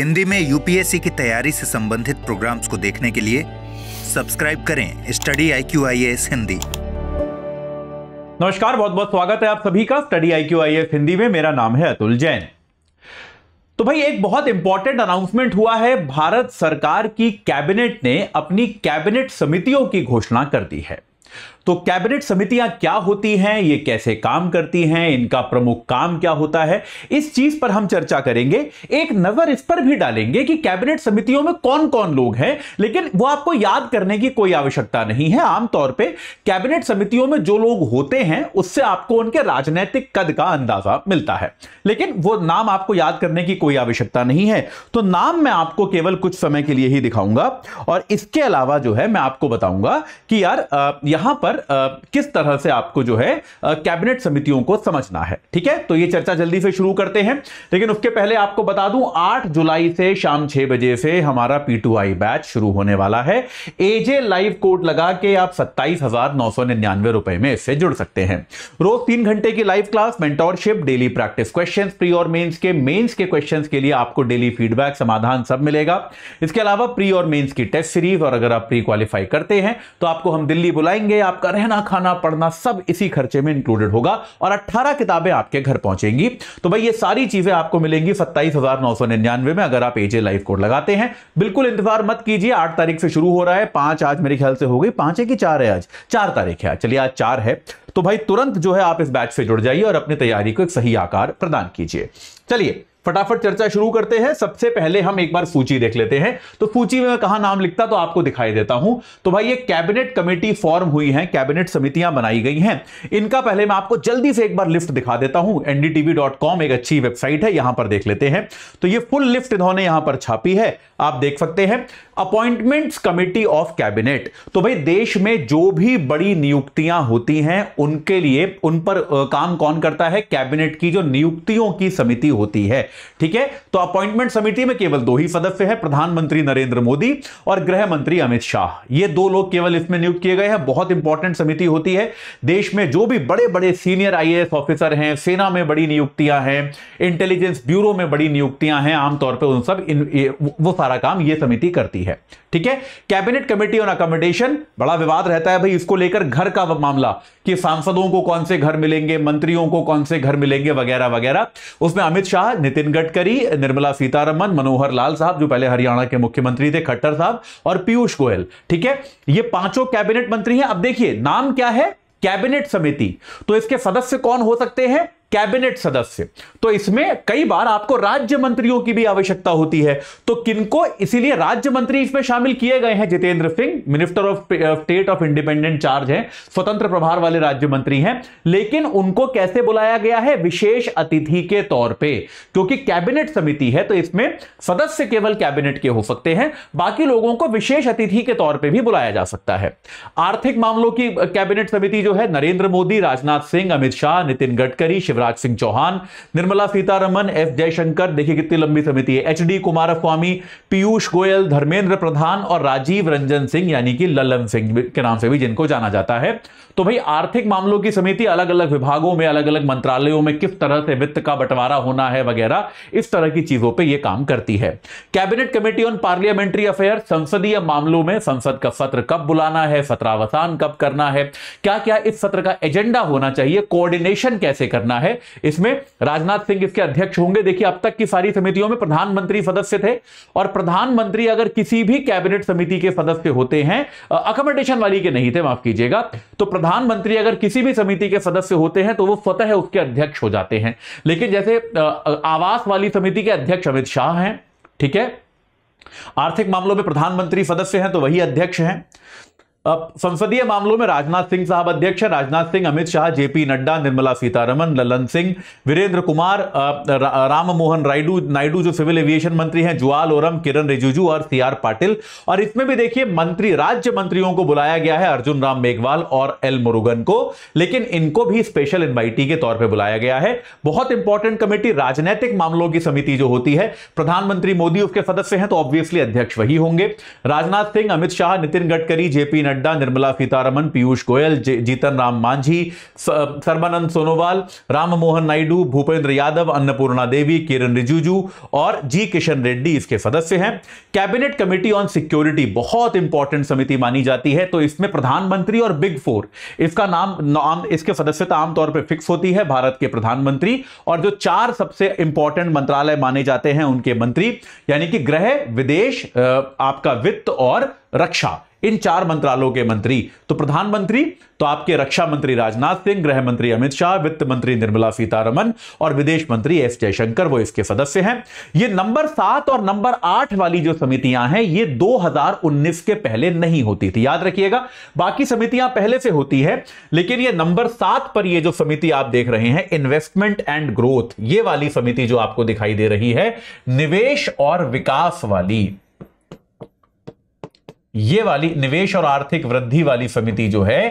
हिंदी में यूपीएससी की तैयारी से संबंधित प्रोग्राम्स को देखने के लिए सब्सक्राइब करें study I Q I S Hindi नमस्कार बहुत बहुत स्वागत है आप सभी का study I Q I S Hindi में मेरा नाम है अतुल जैन तो भाई एक बहुत इंपॉर्टेंट अनाउंसमेंट हुआ है भारत सरकार की कैबिनेट ने अपनी कैबिनेट समितियों की घोषणा कर दी है तो कैबिनेट समितियां क्या होती हैं ये कैसे काम करती हैं इनका प्रमुख काम क्या होता है इस चीज पर हम चर्चा करेंगे एक नजर इस पर भी डालेंगे कि कैबिनेट समितियों में कौन कौन लोग हैं लेकिन वो आपको याद करने की कोई आवश्यकता नहीं है आमतौर पर कैबिनेट समितियों में जो लोग होते हैं उससे आपको उनके राजनीतिक कद का अंदाजा मिलता है लेकिन वो नाम आपको याद करने की कोई आवश्यकता नहीं है तो नाम मैं आपको केवल कुछ समय के लिए ही दिखाऊंगा और इसके अलावा जो है मैं आपको बताऊंगा कि यार यहां पर पर आ, किस तरह से आपको जो है कैबिनेट समितियों को समझना है ठीक है तो ये चर्चा जल्दी से शुरू करते हैं लेकिन उसके पहले आपको बता दूं 8 जुलाई से शाम 6 बजे से हमारा पी बैच शुरू होने वाला है एजे लाइव कोड लगा के आप सत्ताईस हजार में इससे जुड़ सकते हैं रोज तीन घंटे की live class mentorship daily practice question pre और मेन्स के मेन्स के क्वेश्चन के लिए आपको डेली फीडबैक समाधान सब मिलेगा इसके अलावा प्री और मेन्स की टेस्ट सीरीज और अगर आप प्री क्वालिफाई करते हैं तो आपको हम दिल्ली बुलाएंगे आप आपका रहना खाना पढ़ना सब इसी खर्चे में इंक्लूडेड होगा और 18 किताबें आपके घर पहुंचेंगी तो भाई ये सारी चीजें आपको मिलेंगी सत्ताईस हजार नौ सौ निन्यानवे में अगर आप एजे लाइव कोड लगाते हैं बिल्कुल इंतजार मत कीजिए आठ तारीख से शुरू हो रहा है पांच आज मेरे ख्याल से हो गई पांच है कि चार है आज चार तारीख है चलिए आज चार है तो भाई तुरंत जो है आप इस बैच से जुड़ जाइए और अपनी तैयारी को एक सही आकार प्रदान कीजिए चलिए फटाफट चर्चा शुरू करते हैं सबसे पहले हम एक बार सूची देख लेते हैं तो सूची में कहा नाम लिखता तो आपको दिखाई देता हूं तो भाई ये कैबिनेट कमेटी फॉर्म हुई है कैबिनेट समितियां बनाई गई हैं इनका पहले मैं आपको जल्दी से एक बार लिफ्ट दिखा देता हूं एनडीटीवी एक अच्छी वेबसाइट है यहां पर देख लेते हैं तो ये फुल लिफ्ट इन्होंने यहां पर छापी है आप देख सकते हैं अपॉइंटमेंट कमेटी ऑफ कैबिनेट तो भाई देश में जो भी बड़ी नियुक्तियां होती हैं उनके लिए उन पर काम कौन करता है कैबिनेट की जो नियुक्तियों की समिति होती है ठीक है तो अपॉइंटमेंट समिति में केवल दो ही सदस्य है प्रधानमंत्री नरेंद्र मोदी और गृह मंत्री अमित शाह ये दो लोग केवल इसमें नियुक्त किए गए हैं बहुत इंपॉर्टेंट समिति होती है देश में जो भी बड़े बड़े सीनियर आईएएस ऑफिसर हैं सेना में बड़ी नियुक्तियां हैं इंटेलिजेंस ब्यूरो में बड़ी नियुक्तियां हैं आमतौर पर उन सब इन, वो सारा काम यह समिति करती है ठीक है कैबिनेट कमेटी ऑन अकोमोडेशन बड़ा विवाद रहता है भाई इसको लेकर घर का मामला कि सांसदों को कौन से घर मिलेंगे मंत्रियों को कौन से घर मिलेंगे वगैरह वगैरह उसमें अमित शाह नितिन गडकरी निर्मला सीतारमन मनोहर लाल साहब जो पहले हरियाणा के मुख्यमंत्री थे खट्टर साहब और पीयूष गोयल ठीक है ये पांचों कैबिनेट मंत्री हैं अब देखिए नाम क्या है कैबिनेट समिति तो इसके सदस्य कौन हो सकते हैं कैबिनेट सदस्य तो इसमें कई बार आपको राज्य मंत्रियों की भी आवश्यकता होती है तो किनको इसीलिए राज्य मंत्री इसमें शामिल किए गए हैं Jitendra Singh minister of state of independent charge हैं स्वतंत्र प्रभार वाले राज्य मंत्री हैं लेकिन उनको कैसे बुलाया गया है विशेष अतिथि के तौर पर क्योंकि कैबिनेट समिति है तो इसमें सदस्य केवल कैबिनेट के हो सकते हैं बाकी लोगों को विशेष अतिथि के तौर पर भी बुलाया जा सकता है आर्थिक मामलों की कैबिनेट समिति जो है नरेंद्र मोदी राजनाथ सिंह अमित शाह नितिन गडकरी शिवराज शिवराज सिंह चौहान निर्मला सीतारमन एस जयशंकर देखिए कितनी लंबी समिति है एच डी कुमार स्वामी पीयूष गोयल धर्मेंद्र प्रधान और राजीव रंजन सिंह यानी कि ललन सिंह के नाम से भी जिनको जाना जाता है तो भाई आर्थिक मामलों की समिति अलग अलग विभागों में अलग अलग मंत्रालयों में किस तरह से वित्त का बंटवारा होना है वगैरह इस तरह की चीजों पर यह काम करती है cabinet committee on parliamentary affair संसदीय मामलों में संसद का सत्र कब बुलाना है सत्रावसान कब करना है क्या क्या इस सत्र का एजेंडा होना चाहिए कोऑर्डिनेशन कैसे करना है है इसमें राजनाथ सिंह इसके अध्यक्ष होंगे देखिए अब तक की सारी समितियों में प्रधानमंत्री सदस्य थे और प्रधानमंत्री अगर किसी भी कैबिनेट समिति के सदस्य होते हैं अकोमोडेशन वाली के नहीं थे माफ कीजिएगा तो प्रधानमंत्री अगर किसी भी समिति के सदस्य होते हैं तो वो स्वतः उसके अध्यक्ष हो जाते हैं लेकिन जैसे आवास वाली समिति के अध्यक्ष अमित शाह हैं ठीक है आर्थिक मामलों में प्रधानमंत्री सदस्य हैं तो वही अध्यक्ष हैं संसदीय मामलों में राजनाथ सिंह साहब अध्यक्ष राजनाथ सिंह अमित शाह जेपी नड्डा निर्मला सीतारमन ललन सिंह वीरेंद्र कुमार राम मोहन रायडू नायडू जो सिविल एविएशन मंत्री हैं जुआल ओरम किरण रिजिजू और सी आर पाटिल और इसमें भी देखिए मंत्री राज्य मंत्रियों को बुलाया गया है अर्जुन राम मेघवाल और एल मुरुगन को लेकिन इनको भी स्पेशल इन्वाइटी के तौर पर बुलाया गया है बहुत इंपॉर्टेंट कमेटी राजनीतिक मामलों की समिति जो होती है प्रधानमंत्री मोदी उसके सदस्य हैं तो ऑब्वियसली अध्यक्ष वही होंगे राजनाथ सिंह अमित शाह नितिन गडकरी जेपी नड्डा निर्मला सीतारमन पीयूष गोयल जीतन राम मांझी सर्बानंद सोनोवाल राम मोहन नायडू भूपेंद्र यादव अन्नपूर्णा देवी किरण रिजिजू और जी किशन रेड्डी इसके सदस्य हैं कैबिनेट कमेटी ऑन सिक्योरिटी बहुत इंपॉर्टेंट समिति मानी जाती है तो इसमें प्रधानमंत्री और बिग फोर इसका नाम नाम इसके सदस्यता आमतौर पर फिक्स होती है भारत के प्रधानमंत्री और जो चार सबसे इंपॉर्टेंट मंत्रालय माने जाते हैं उनके मंत्री यानी कि ग्रह विदेश आपका वित्त और रक्षा इन चार मंत्रालयों के मंत्री तो प्रधानमंत्री तो आपके रक्षा मंत्री राजनाथ सिंह गृह मंत्री अमित शाह वित्त मंत्री निर्मला सीतारमन और विदेश मंत्री एस जयशंकर वो इसके सदस्य हैं ये नंबर सात और नंबर आठ वाली जो समितियां हैं ये 2019 के पहले नहीं होती थी याद रखिएगा बाकी समितियां पहले से होती है लेकिन ये नंबर सात पर ये जो समिति आप देख रहे हैं इन्वेस्टमेंट एंड ग्रोथ ये वाली समिति जो आपको दिखाई दे रही है निवेश और विकास वाली ये वाली निवेश और आर्थिक वृद्धि वाली समिति जो है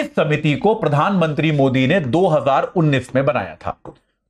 इस समिति को प्रधानमंत्री मोदी ने 2019 में बनाया था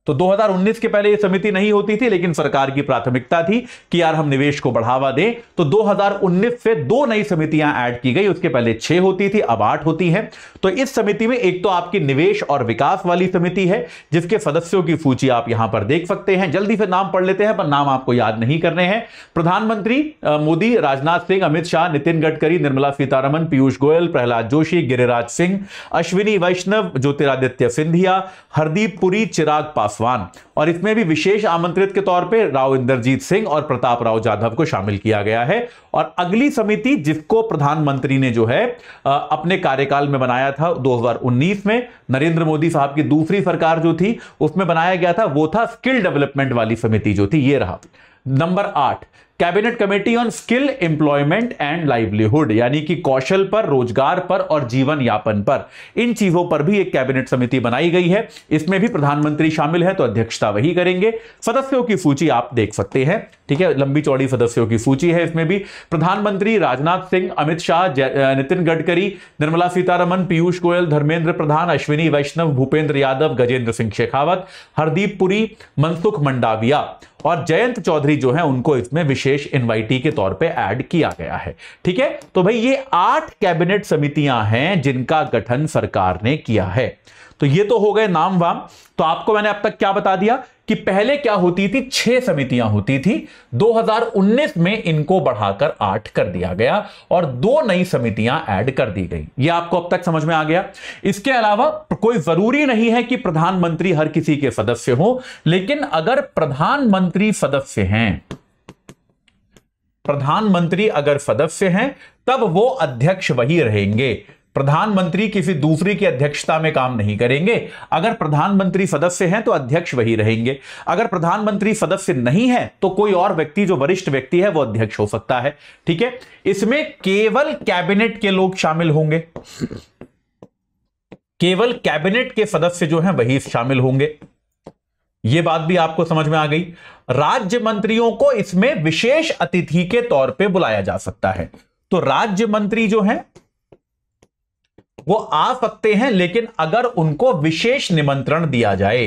तो 2019 के पहले ये समिति नहीं होती थी लेकिन सरकार की प्राथमिकता थी कि यार हम निवेश को बढ़ावा दें तो 2019 से दो नई समितियां ऐड की गई उसके पहले छह होती थी अब आठ होती हैं तो इस समिति में एक तो आपकी निवेश और विकास वाली समिति है जिसके सदस्यों की सूची आप यहां पर देख सकते हैं जल्दी से नाम पढ़ लेते हैं पर नाम आपको याद नहीं करने हैं प्रधानमंत्री मोदी राजनाथ सिंह अमित शाह नितिन गडकरी निर्मला सीतारमन पीयूष गोयल प्रहलाद जोशी गिरिराज सिंह अश्विनी वैष्णव ज्योतिरादित्य सिंधिया हरदीप पुरी चिराग पास पासवान और इसमें भी विशेष आमंत्रित के तौर पर राव इंद्रजीत सिंह और प्रताप राव जाधव को शामिल किया गया है और अगली समिति जिसको प्रधानमंत्री ने जो है अपने कार्यकाल में बनाया था 2019 में नरेंद्र मोदी साहब की दूसरी सरकार जो थी उसमें बनाया गया था वो था स्किल डेवलपमेंट वाली समिति जो थी ये रहा नंबर आठ cabinet committee on skill employment and livelihood यानी कि कौशल पर रोजगार पर और जीवन यापन पर इन चीजों पर भी एक कैबिनेट समिति बनाई गई है इसमें भी प्रधानमंत्री शामिल हैं तो अध्यक्षता वही करेंगे सदस्यों की सूची आप देख सकते हैं ठीक है लंबी चौड़ी सदस्यों की सूची है इसमें भी प्रधानमंत्री राजनाथ सिंह अमित शाह नितिन गडकरी निर्मला सीतारमन पीयूष गोयल धर्मेंद्र प्रधान अश्विनी वैष्णव भूपेंद्र यादव गजेंद्र सिंह शेखावत हरदीप पुरी मनसुख मंडाविया और जयंत चौधरी जो है उनको इसमें विशेष इन्वाइटी के तौर पे ऐड किया गया है ठीक है तो भाई ये आठ कैबिनेट समितियां हैं जिनका गठन सरकार ने किया है तो ये तो हो गए नाम वाम तो आपको मैंने अब तक क्या बता दिया कि पहले क्या होती थी छह समितियां होती थी 2019 में इनको बढ़ाकर आठ कर दिया गया और दो नई समितियां ऐड कर दी गई ये आपको अब तक समझ में आ गया इसके अलावा कोई जरूरी नहीं है कि प्रधानमंत्री हर किसी के सदस्य हो लेकिन अगर प्रधानमंत्री सदस्य हैं प्रधानमंत्री अगर सदस्य हैं तब वो अध्यक्ष वही रहेंगे प्रधानमंत्री किसी दूसरे की अध्यक्षता में काम नहीं करेंगे अगर प्रधानमंत्री सदस्य हैं तो अध्यक्ष वही रहेंगे अगर प्रधानमंत्री सदस्य नहीं है तो कोई और व्यक्ति जो वरिष्ठ व्यक्ति है वो अध्यक्ष हो सकता है ठीक है इसमें केवल कैबिनेट के लोग शामिल होंगे केवल कैबिनेट के सदस्य जो हैं वही शामिल होंगे यह बात भी आपको समझ में आ गई राज्य मंत्रियों को इसमें विशेष अतिथि के तौर पर बुलाया जा सकता है तो राज्य मंत्री जो हैं वो आ सकते हैं लेकिन अगर उनको विशेष निमंत्रण दिया जाए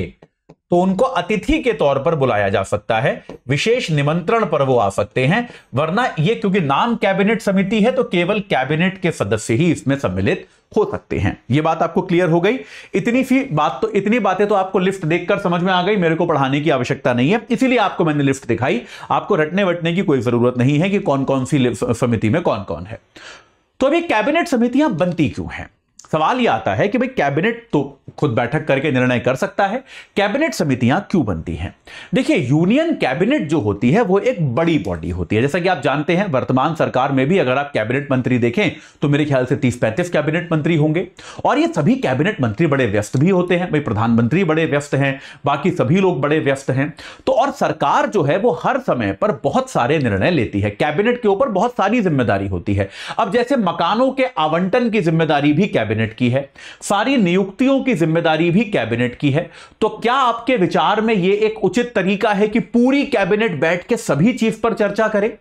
तो उनको अतिथि के तौर पर बुलाया जा सकता है विशेष निमंत्रण पर वो आ सकते हैं वरना ये क्योंकि नाम कैबिनेट समिति है तो केवल कैबिनेट के सदस्य ही इसमें सम्मिलित हो सकते हैं ये बात आपको क्लियर हो गई इतनी सी बात तो इतनी बातें तो आपको लिफ्ट देखकर समझ में आ गई मेरे को पढ़ाने की आवश्यकता नहीं है इसीलिए आपको मैंने लिफ्ट दिखाई आपको रटने वटने की कोई जरूरत नहीं है कि कौन कौन सी समिति में कौन कौन है तो अभी कैबिनेट समितियां बनती क्यों हैं सवाल यह आता है कि भाई कैबिनेट तो खुद बैठक करके निर्णय कर सकता है कैबिनेट समितियां क्यों बनती हैं देखिए यूनियन कैबिनेट जो होती है वो एक बड़ी बॉडी होती है जैसा कि आप जानते हैं वर्तमान सरकार में भी अगर आप कैबिनेट मंत्री देखें तो मेरे ख्याल से तीस पैंतीस कैबिनेट मंत्री होंगे और ये सभी कैबिनेट मंत्री बड़े व्यस्त भी होते हैं भाई प्रधानमंत्री बड़े व्यस्त हैं बाकी सभी लोग बड़े व्यस्त हैं तो और सरकार जो है वो हर समय पर बहुत सारे निर्णय लेती है कैबिनेट के ऊपर बहुत सारी जिम्मेदारी होती है अब जैसे मकानों के आवंटन की जिम्मेदारी भी कैबिनेट कैबिनेट की है सारी नियुक्तियों की जिम्मेदारी भी कैबिनेट की है तो क्या आपके विचार में यह एक उचित तरीका है कि पूरी कैबिनेट बैठ के सभी चीफ पर चर्चा करे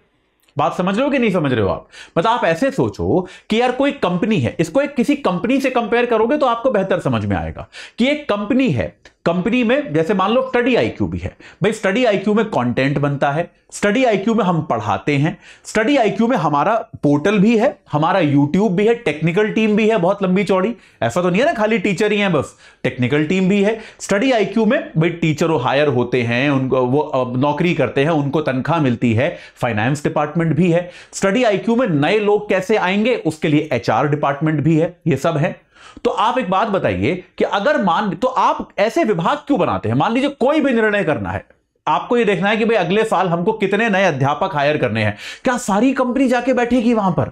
बात समझ रहे हो कि नहीं समझ रहे हो आप मतलब आप ऐसे सोचो कि यार कोई कंपनी है इसको एक किसी कंपनी से कंपेयर करोगे तो आपको बेहतर समझ में आएगा कि एक कंपनी है कंपनी में जैसे मान लो स्टडी आईक्यू भी है भाई स्टडी आईक्यू में कंटेंट बनता है स्टडी आईक्यू में हम पढ़ाते हैं स्टडी आईक्यू में हमारा पोर्टल भी है हमारा यूट्यूब भी है टेक्निकल टीम भी है बहुत लंबी चौड़ी ऐसा तो नहीं है ना खाली टीचर ही है बस टेक्निकल टीम भी है स्टडी आईक्यू में भाई टीचर वो हायर होते हैं उनको वो नौकरी करते हैं उनको तनख्वाह मिलती है फाइनेंस डिपार्टमेंट भी है स्टडी आईक्यू में नए लोग कैसे आएंगे उसके लिए एचआर डिपार्टमेंट भी है ये सब है तो आप एक बात बताइए कि अगर मान तो आप ऐसे विभाग क्यों बनाते हैं मान लीजिए कोई भी निर्णय करना है आपको ये देखना है कि भाई अगले साल हमको कितने नए अध्यापक हायर करने हैं क्या सारी कंपनी जाके बैठेगी वहां पर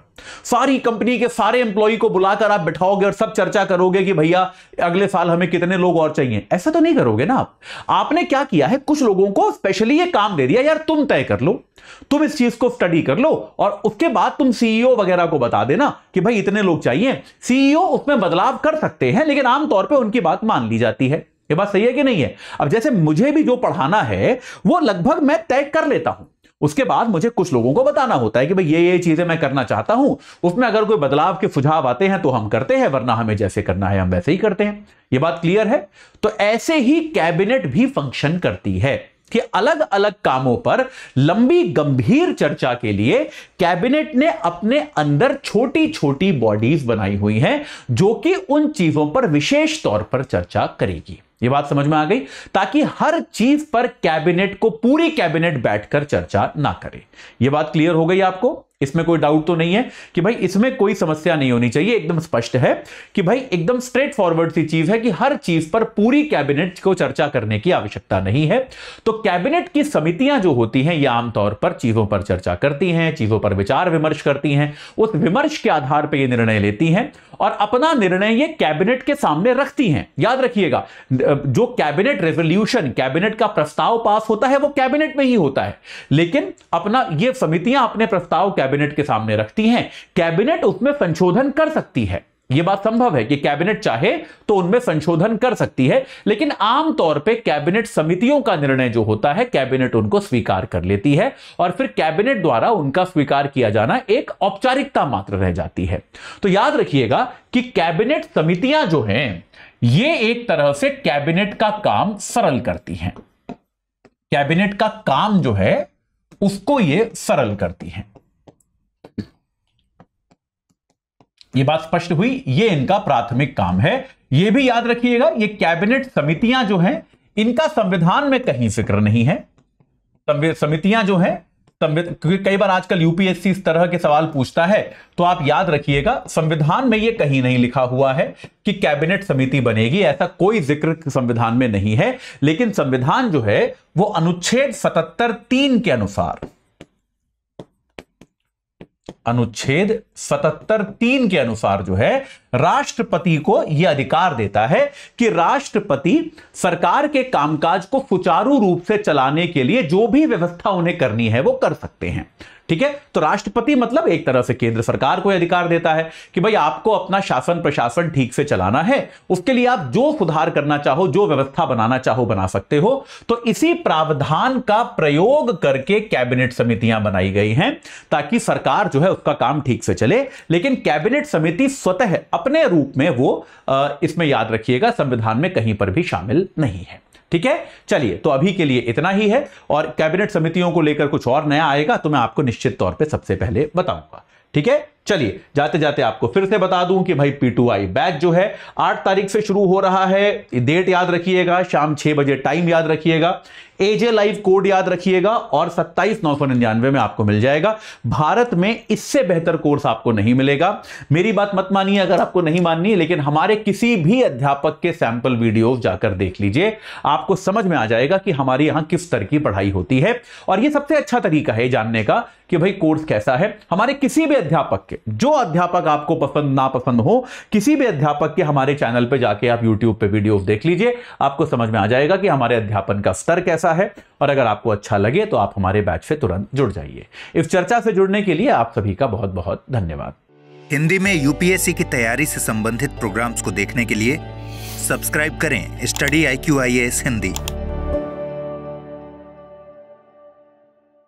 सारी कंपनी के सारे एम्प्लॉय को बुलाकर आप बैठाओगे और सब चर्चा करोगे कि भैया अगले साल हमें कितने लोग और चाहिए ऐसा तो नहीं करोगे ना आप आपने क्या किया है कुछ लोगों को स्पेशली ये काम दे दिया यार तुम तय कर लो तुम इस चीज को स्टडी कर लो और उसके बाद तुम सीईओ वगैरह को बता देना कि भाई इतने लोग चाहिए सीईओ उसमें बदलाव कर सकते हैं लेकिन आमतौर पर उनकी बात मान ली जाती है ये बात सही है कि नहीं है अब जैसे मुझे भी जो पढ़ाना है वो लगभग मैं तय कर लेता हूं उसके बाद मुझे कुछ लोगों को बताना होता है कि भाई ये ये चीजें मैं करना चाहता हूं उसमें अगर कोई बदलाव के सुझाव आते हैं तो हम करते हैं वरना हमें जैसे करना है हम वैसे ही करते हैं ये बात क्लियर है तो ऐसे ही कैबिनेट भी फंक्शन करती है कि अलग अलग कामों पर लंबी गंभीर चर्चा के लिए कैबिनेट ने अपने अंदर छोटी छोटी बॉडीज बनाई हुई हैं जो कि उन चीजों पर विशेष तौर पर चर्चा करेगी ये बात समझ में आ गई ताकि हर चीज पर कैबिनेट को पूरी कैबिनेट बैठकर चर्चा ना करे यह बात क्लियर हो गई आपको इसमें कोई डाउट तो नहीं है कि भाई इसमें कोई समस्या नहीं होनी चाहिए एकदम स्पष्ट है कि भाई एकदम स्ट्रेट फॉरवर्ड सी चीज है कि हर चीज पर पूरी कैबिनेट को चर्चा करने की आवश्यकता नहीं है तो कैबिनेट की समितियां जो होती हैं ये आमतौर पर चीजों पर चर्चा करती हैं चीजों पर विचार विमर्श करती हैं उस विमर्श के आधार पर यह निर्णय लेती हैं और अपना निर्णय ये कैबिनेट के सामने रखती हैं याद रखिएगा जो कैबिनेट रेजोल्यूशन कैबिनेट का प्रस्ताव पास होता है वो कैबिनेट में ही होता है लेकिन अपना ये समितियां अपने प्रस्ताव कैबिनेट के सामने रखती हैं कैबिनेट उसमें संशोधन कर सकती है यह बात संभव है कि कैबिनेट चाहे तो उनमें संशोधन कर सकती है लेकिन आम तौर पे कैबिनेट समितियों का निर्णय जो होता है कैबिनेट उनको स्वीकार कर लेती है और फिर कैबिनेट द्वारा उनका स्वीकार किया जाना एक औपचारिकता मात्र रह जाती है तो याद रखिएगा कि कैबिनेट समितियां जो हैं ये एक तरह से कैबिनेट का काम सरल करती हैं कैबिनेट का काम जो है उसको यह सरल करती हैं ये बात स्पष्ट हुई ये इनका प्राथमिक काम है ये भी याद रखिएगा ये कैबिनेट समितियां जो हैं इनका संविधान में कहीं जिक्र नहीं है समितियां जो हैं क्योंकि कई बार आजकल यूपीएससी इस तरह के सवाल पूछता है तो आप याद रखिएगा संविधान में यह कहीं नहीं लिखा हुआ है कि कैबिनेट समिति बनेगी ऐसा कोई जिक्र संविधान में नहीं है लेकिन संविधान जो है वो अनुच्छेद सतहत्तर तीन के अनुसार अनुच्छेद सतहत्तर तीन के अनुसार जो है राष्ट्रपति को यह अधिकार देता है कि राष्ट्रपति सरकार के कामकाज को सुचारू रूप से चलाने के लिए जो भी व्यवस्था उन्हें करनी है वो कर सकते हैं ठीक है तो राष्ट्रपति मतलब एक तरह से केंद्र सरकार को अधिकार देता है कि भाई आपको अपना शासन प्रशासन ठीक से चलाना है उसके लिए आप जो सुधार करना चाहो जो व्यवस्था बनाना चाहो बना सकते हो तो इसी प्रावधान का प्रयोग करके कैबिनेट समितियां बनाई गई हैं ताकि सरकार जो है उसका काम ठीक से चले लेकिन कैबिनेट समिति स्वतः अपने रूप में वो इसमें याद रखिएगा संविधान में कहीं पर भी शामिल नहीं है ठीक है चलिए तो अभी के लिए इतना ही है और कैबिनेट समितियों को लेकर कुछ और नया आएगा तो मैं आपको निश्चित तौर पर सबसे पहले बताऊंगा ठीक है चलिए जाते जाते आपको फिर से बता दूं कि भाई पी टू आई बैच जो है आठ तारीख से शुरू हो रहा है डेट याद रखिएगा शाम छह बजे टाइम याद रखिएगा एजे लाइव कोड याद रखिएगा और सत्ताईस नौ सौ निन्यानवे में आपको मिल जाएगा भारत में इससे बेहतर कोर्स आपको नहीं मिलेगा मेरी बात मत मानिए अगर आपको नहीं माननी लेकिन हमारे किसी भी अध्यापक के सैंपल वीडियो जाकर देख लीजिए आपको समझ में आ जाएगा कि हमारे यहां किस तरह की पढ़ाई होती है और यह सबसे अच्छा तरीका है जानने का कि भाई कोर्स कैसा है हमारे किसी भी अध्यापक के के जो अध्यापक आपको पसंद ना पसंद हो किसी भी अध्यापक के हमारे चैनल पर जाके आप यूट्यूब पे वीडियो देख लीजिए आपको समझ में आ जाएगा कि हमारे अध्यापन का स्तर कैसा है और अगर आपको अच्छा लगे तो आप हमारे बैच से तुरंत जुड़ जाइए इस चर्चा से जुड़ने के लिए आप सभी का बहुत बहुत धन्यवाद हिंदी में यूपीएससी की तैयारी से संबंधित प्रोग्राम्स को देखने के लिए सब्सक्राइब करें स्टडी आई हिंदी